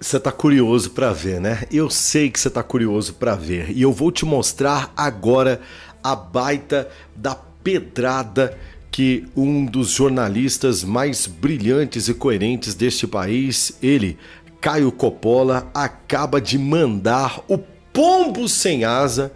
Você tá curioso para ver, né? Eu sei que você tá curioso para ver e eu vou te mostrar agora a baita da pedrada que um dos jornalistas mais brilhantes e coerentes deste país, ele, Caio Coppola, acaba de mandar o pombo sem asa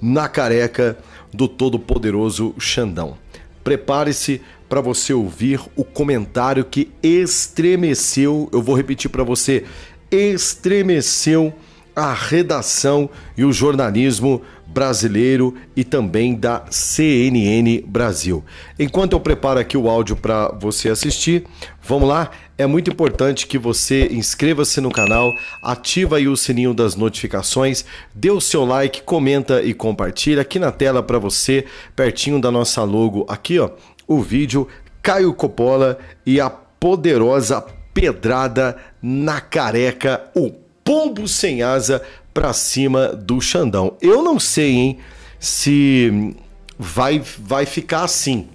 na careca do todo-poderoso Xandão. Prepare-se para você ouvir o comentário que estremeceu, eu vou repetir para você, estremeceu a redação e o jornalismo brasileiro e também da CNN Brasil. Enquanto eu preparo aqui o áudio para você assistir, vamos lá? É muito importante que você inscreva-se no canal, ativa aí o sininho das notificações, dê o seu like, comenta e compartilha aqui na tela para você, pertinho da nossa logo aqui, ó, o vídeo Caio Coppola e a poderosa pedrada na careca, o pombo sem asa para cima do Xandão. Eu não sei, hein, se vai, vai ficar assim,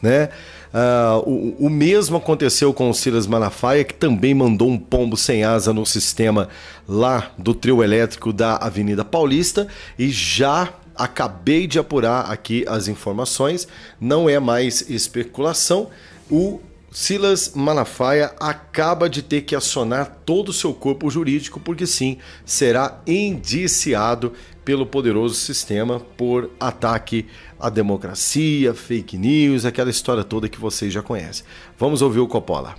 né? Uh, o, o, mesmo aconteceu com o Silas Malafaia, que também mandou um pombo sem asa no sistema lá do trio elétrico da Avenida Paulista e já acabei de apurar aqui as informações, não é mais especulação. O Silas Malafaia acaba de ter que acionar todo o seu corpo jurídico, porque sim, será indiciado pelo poderoso sistema por ataque à democracia, fake news, aquela história toda que vocês já conhecem. Vamos ouvir o Coppola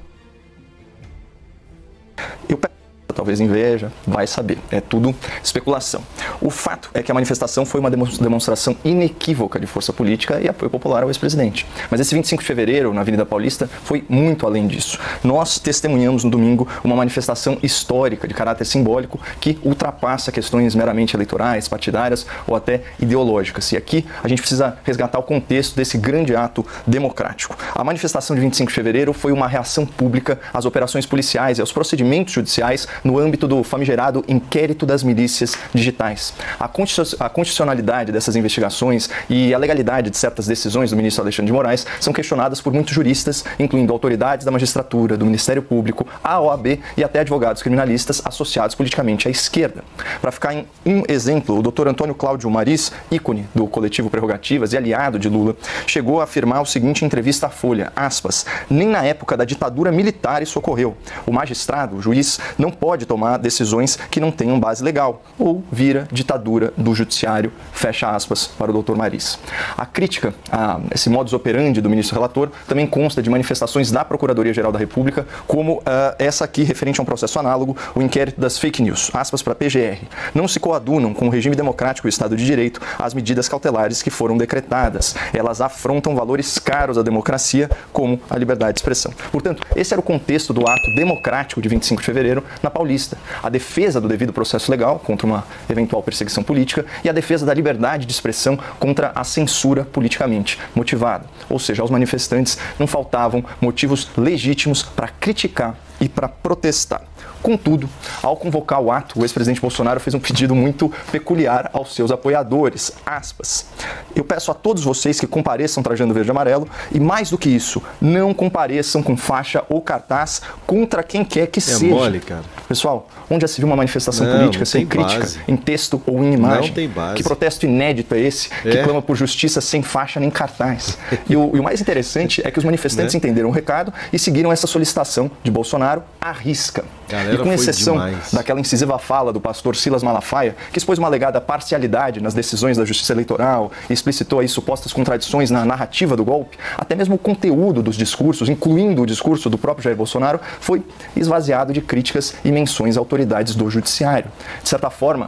talvez inveja, vai saber. É tudo especulação. O fato é que a manifestação foi uma demonstração inequívoca de força política e apoio popular ao ex-presidente. Mas esse 25 de fevereiro, na Avenida Paulista, foi muito além disso. Nós testemunhamos no domingo uma manifestação histórica de caráter simbólico que ultrapassa questões meramente eleitorais, partidárias ou até ideológicas. E aqui a gente precisa resgatar o contexto desse grande ato democrático. A manifestação de 25 de fevereiro foi uma reação pública às operações policiais e aos procedimentos judiciais no âmbito do famigerado inquérito das milícias digitais. A constitucionalidade dessas investigações e a legalidade de certas decisões do ministro Alexandre de Moraes são questionadas por muitos juristas, incluindo autoridades da magistratura, do Ministério Público, a OAB e até advogados criminalistas associados politicamente à esquerda. Para ficar em um exemplo, o doutor Antônio Cláudio Maris, ícone do coletivo Prerrogativas e aliado de Lula, chegou a afirmar o seguinte em entrevista à Folha, aspas, nem na época da ditadura militar isso ocorreu. O magistrado, o juiz, não pode pode tomar decisões que não tenham base legal, ou vira ditadura do judiciário, fecha aspas, para o Dr. Maris. A crítica a esse modus operandi do ministro relator também consta de manifestações da Procuradoria-Geral da República, como uh, essa aqui referente a um processo análogo, o inquérito das fake news, aspas para PGR. Não se coadunam com o regime democrático e o Estado de Direito as medidas cautelares que foram decretadas. Elas afrontam valores caros à democracia, como a liberdade de expressão. Portanto, esse era o contexto do ato democrático de 25 de fevereiro na Paulista paulista, a defesa do devido processo legal contra uma eventual perseguição política e a defesa da liberdade de expressão contra a censura politicamente motivada. Ou seja, aos manifestantes não faltavam motivos legítimos para criticar e para protestar. Contudo, ao convocar o ato, o ex-presidente Bolsonaro fez um pedido muito peculiar aos seus apoiadores. Aspas. Eu peço a todos vocês que compareçam trajando verde e amarelo e, mais do que isso, não compareçam com faixa ou cartaz contra quem quer que é seja. Mole, cara. Pessoal, onde já se viu uma manifestação não, política não sem crítica, base. em texto ou em imagem? Não tem base. Que protesto inédito é esse é. que clama por justiça sem faixa nem cartaz? e, o, e, o, mais interessante é que os manifestantes né? entenderam o recado e seguiram essa solicitação de Bolsonaro à risca. Galera, e com exceção daquela incisiva fala do pastor Silas Malafaia, que expôs uma alegada parcialidade nas decisões da Justiça Eleitoral, explicitou aí supostas contradições na narrativa do golpe, até mesmo o conteúdo dos discursos, incluindo o discurso do próprio Jair Bolsonaro, foi esvaziado de críticas e menções a autoridades do judiciário. De certa forma,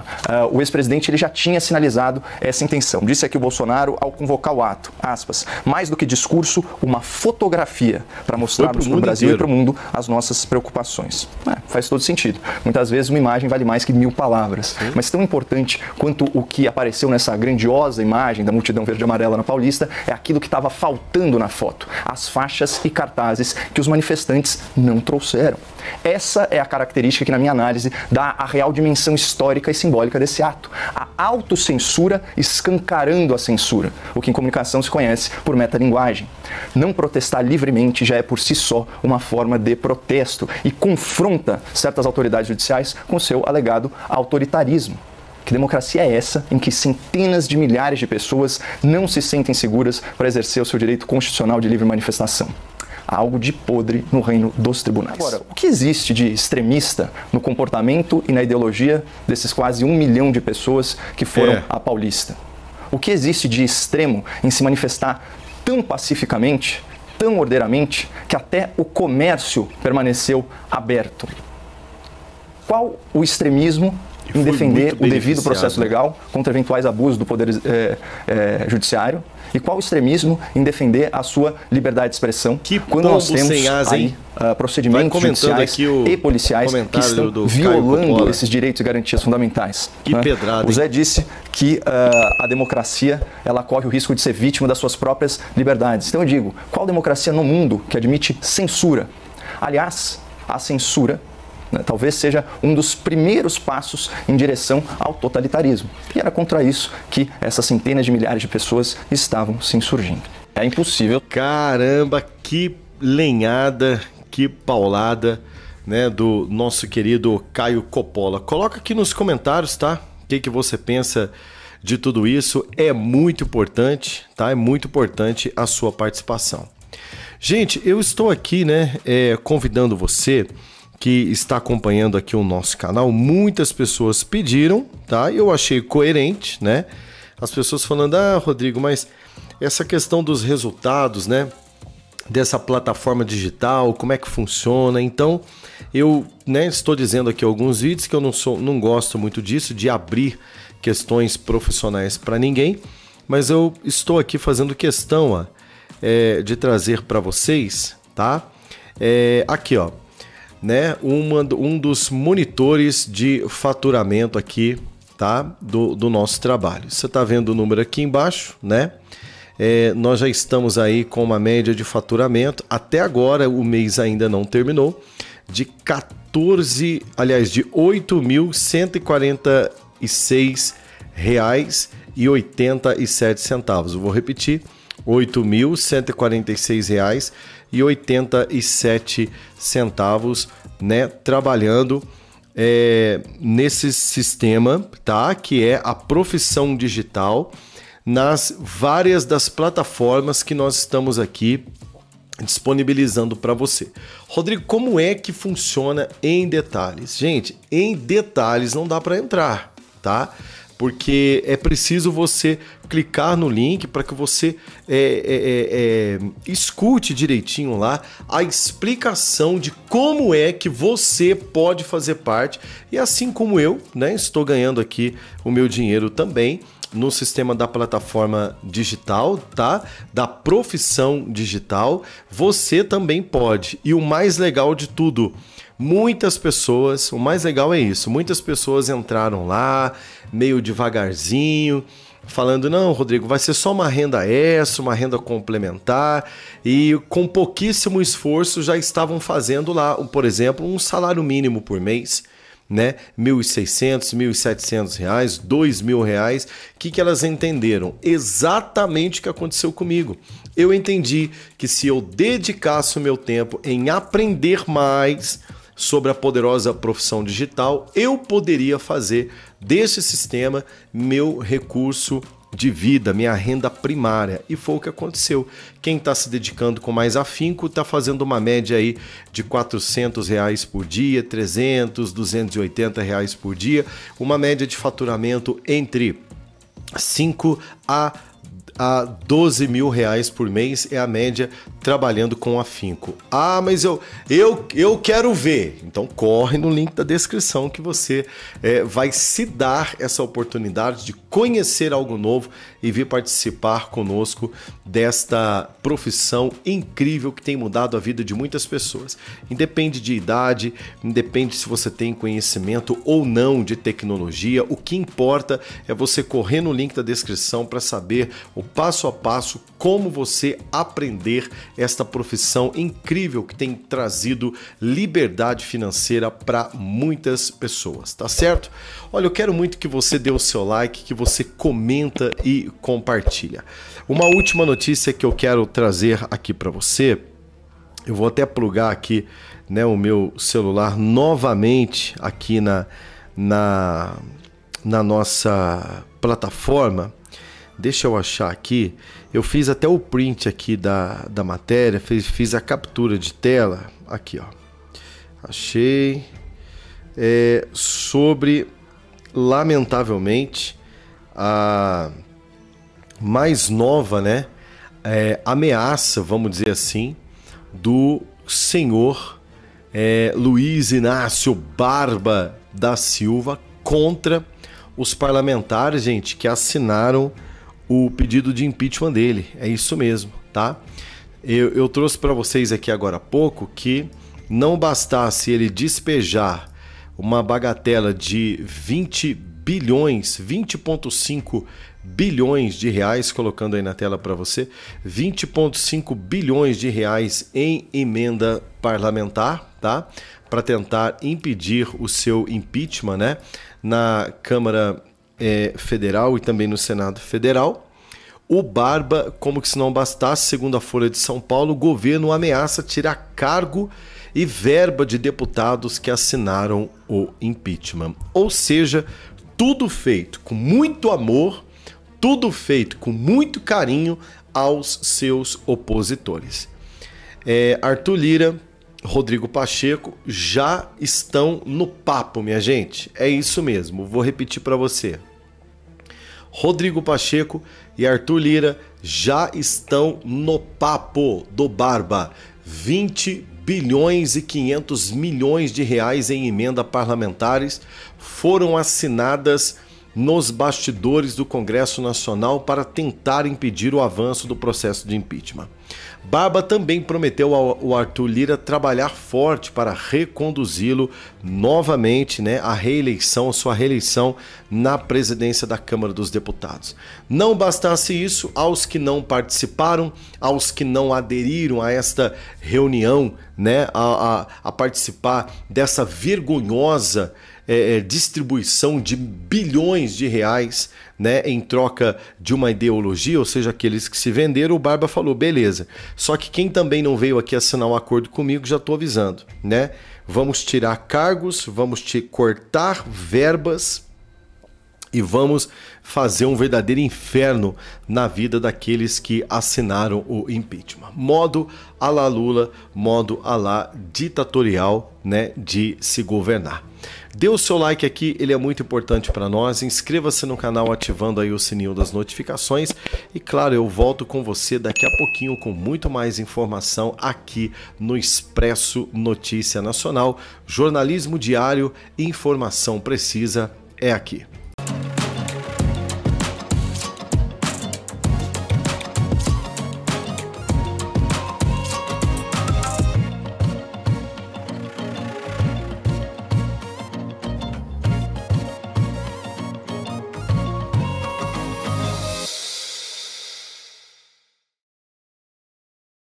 uh, o ex-presidente ele já tinha sinalizado essa intenção. Disse aqui o Bolsonaro ao convocar o ato, aspas, mais do que discurso, uma fotografia para mostrarmos para o Brasil inteiro. e para o mundo as nossas preocupações. É faz todo sentido. Muitas vezes uma imagem vale mais que mil palavras. Sim. Mas tão importante quanto o que apareceu nessa grandiosa imagem da multidão verde e amarela na Paulista é aquilo que estava faltando na foto: as faixas e cartazes que os manifestantes não trouxeram. Essa é a característica que, na minha análise, dá a real dimensão histórica e simbólica desse ato. A autocensura escancarando a censura, o que em comunicação se conhece por metalinguagem. Não protestar livremente já é por si só uma forma de protesto e confronta certas autoridades judiciais com seu alegado autoritarismo. Que democracia é essa em que centenas de milhares de pessoas não se sentem seguras para exercer o seu direito constitucional de livre manifestação? há algo de podre no reino dos tribunais. Agora, o que existe de extremista no comportamento e na ideologia desses quase um milhão de pessoas que foram é. à Paulista? O que existe de extremo em se manifestar tão pacificamente, tão ordeiramente, que até o comércio permaneceu aberto? Qual o extremismo em defender o devido processo legal contra eventuais abusos do poder é, é, judiciário e qual o extremismo em defender a sua liberdade de expressão que quando nós temos asa, aí, uh, procedimentos judiciais o... e policiais que estão violando esses direitos e garantias fundamentais. Que né? pedrada. O Zé disse que uh, a democracia ela corre o risco de ser vítima das suas próprias liberdades. Então eu digo, qual democracia no mundo que admite censura? Aliás, a censura né? Talvez seja um dos primeiros passos em direção ao totalitarismo. E era contra isso que essas centenas de milhares de pessoas estavam se insurgindo. É impossível. Caramba, que lenhada, que paulada, né, do nosso querido Caio Coppola. Coloca aqui nos comentários, tá? O que, que você pensa de tudo isso. É muito importante, tá? É muito importante a sua participação. Gente, eu estou aqui, né, é, convidando você que está acompanhando aqui o nosso canal, muitas pessoas pediram, tá? Eu achei coerente, né? As pessoas falando: "Ah, Rodrigo, mas essa questão dos resultados, né? Dessa plataforma digital, como é que funciona?". Então, eu, né, estou dizendo aqui alguns vídeos que eu não sou não gosto muito disso de abrir questões profissionais para ninguém, mas eu estou aqui fazendo questão, ó, é, de trazer para vocês, tá? É, aqui, ó, né, uma, um dos monitores de faturamento aqui, tá, do, do nosso trabalho. Você está vendo o número aqui embaixo, né? É, nós já estamos aí com uma média de faturamento até agora, o mês ainda não terminou, de 14, aliás, de 8.146 reais e 87 centavos. Eu vou repetir, R$ reais e 87 centavos, né? Trabalhando é, nesse sistema, tá? Que é a profissão digital nas várias das plataformas que nós estamos aqui disponibilizando para você. Rodrigo, como é que funciona em detalhes? Gente, em detalhes não dá para entrar, tá? porque é preciso você clicar no link para que você é, é, é, é, escute direitinho lá a explicação de como é que você pode fazer parte e assim como eu, né, estou ganhando aqui o meu dinheiro também no sistema da plataforma digital, tá? Da profissão digital, você também pode. E o mais legal de tudo, muitas pessoas, o mais legal é isso, muitas pessoas entraram lá, meio devagarzinho, falando: não, Rodrigo, vai ser só uma renda extra, uma renda complementar, e com pouquíssimo esforço já estavam fazendo lá, por exemplo, um salário mínimo por mês né? 1.600, 1.700 reais, 2.000 reais. O que, que elas entenderam? Exatamente o que aconteceu comigo. Eu entendi que se eu dedicasse o meu tempo em aprender mais, sobre a poderosa profissão digital, eu poderia fazer desse sistema meu recurso de vida, minha renda primária. E foi o que aconteceu. Quem está se dedicando com mais afinco está fazendo uma média aí de 400 reais por dia, 300, 280 reais por dia, uma média de faturamento entre 5 a a 12 mil reais por mês é a média trabalhando com afinco. Ah, mas eu, eu, eu quero ver. Então corre no link da descrição que você é, vai se dar essa oportunidade de conhecer algo novo e vir participar conosco desta profissão incrível que tem mudado a vida de muitas pessoas. Independe de idade, independe se você tem conhecimento ou não de tecnologia, o que importa é você correr no link da descrição para saber o passo a passo como você aprender esta profissão incrível que tem trazido liberdade financeira para muitas pessoas, tá certo? Olha, eu quero muito que você dê o seu like, que você comenta e compartilha. Uma última notícia que eu quero trazer aqui para você, eu vou até plugar aqui, né, o meu celular novamente aqui na na na nossa plataforma Deixa eu achar aqui. Eu fiz até o print aqui da, da matéria, fiz, fiz a captura de tela. Aqui, ó. Achei. É, sobre, lamentavelmente, a mais nova, né? É, ameaça, vamos dizer assim, do senhor é, Luiz Inácio Barba da Silva contra os parlamentares, gente, que assinaram o pedido de impeachment dele. É isso mesmo, tá? Eu, eu trouxe para vocês aqui agora há pouco que não bastasse ele despejar uma bagatela de 20 bilhões, 20,5 bilhões de reais, colocando aí na tela para você, 20,5 bilhões de reais em emenda parlamentar, tá? Para tentar impedir o seu impeachment, né? Na Câmara é, Federal e também no Senado Federal. O Barba, como que se não bastasse, segundo a Folha de São Paulo, o governo ameaça tirar cargo e verba de deputados que assinaram o impeachment. Ou seja, tudo feito com muito amor, tudo feito com muito carinho aos seus opositores. É, Arthur Lira, Rodrigo Pacheco já estão no papo, minha gente. É isso mesmo, vou repetir para você. Rodrigo Pacheco e Arthur Lira já estão no papo do Barba. 20 bilhões e 500 milhões de reais em emenda parlamentares foram assinadas nos bastidores do Congresso Nacional para tentar impedir o avanço do processo de impeachment. Baba também prometeu ao Arthur Lira trabalhar forte para reconduzi-lo novamente né, à reeleição, sua reeleição na presidência da Câmara dos Deputados. Não bastasse isso, aos que não participaram, aos que não aderiram a esta reunião, né, a, a, a participar dessa vergonhosa é, é, distribuição de bilhões de reais né, em troca de uma ideologia, ou seja, aqueles que se venderam, o Barba falou, beleza. Só que quem também não veio aqui assinar um acordo comigo, já estou avisando, né? Vamos tirar cargos, vamos te cortar verbas e vamos fazer um verdadeiro inferno na vida daqueles que assinaram o impeachment. Modo a la Lula, modo a la ditatorial, né, de se governar. Dê o seu like aqui, ele é muito importante para nós. Inscreva-se no canal ativando aí o sininho das notificações e claro, eu volto com você daqui a pouquinho com muito mais informação aqui no Expresso Notícia Nacional, jornalismo diário, informação precisa é aqui.